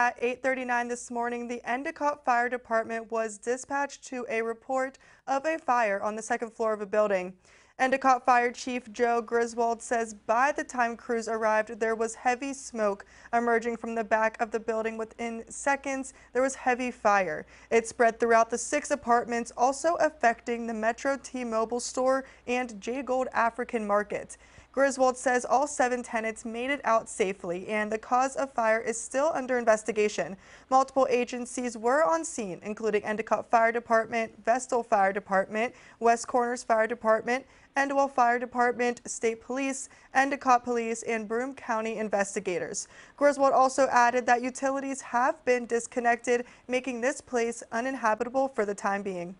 At 8:39 this morning, the Endicott Fire Department was dispatched to a report of a fire on the second floor of a building. Endicott Fire Chief Joe Griswold says by the time crews arrived, there was heavy smoke emerging from the back of the building. Within seconds, there was heavy fire. It spread throughout the six apartments, also affecting the Metro T-Mobile store and J Gold African Market. Griswold says all seven tenants made it out safely and the cause of fire is still under investigation. Multiple agencies were on scene, including Endicott Fire Department, Vestal Fire Department, West Corners Fire Department, Endwell Fire Department, State Police, Endicott Police, and Broome County investigators. Griswold also added that utilities have been disconnected, making this place uninhabitable for the time being.